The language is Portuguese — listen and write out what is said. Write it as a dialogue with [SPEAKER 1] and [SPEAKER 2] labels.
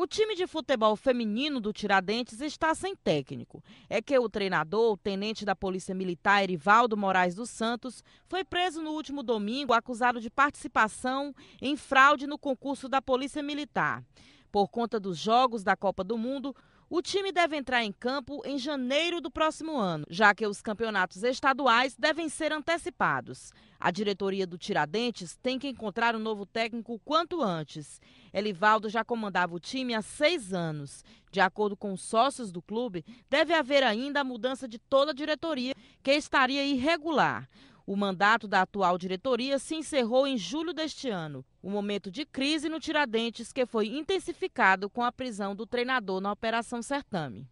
[SPEAKER 1] O time de futebol feminino do Tiradentes está sem
[SPEAKER 2] técnico.
[SPEAKER 1] É que o treinador, o tenente da Polícia Militar Erivaldo Moraes dos Santos, foi preso no último domingo acusado de participação em fraude no concurso da Polícia Militar. Por conta dos jogos da Copa do Mundo, o time deve entrar em campo em janeiro do próximo ano, já que os campeonatos estaduais devem ser antecipados. A diretoria do Tiradentes tem que encontrar um novo técnico quanto antes. Elivaldo já comandava o time há seis anos. De acordo com os sócios do clube, deve haver ainda a mudança de toda a diretoria, que estaria irregular. O mandato da atual diretoria se encerrou em julho deste ano. Um momento de crise no Tiradentes que foi intensificado com a prisão do treinador na Operação Certame.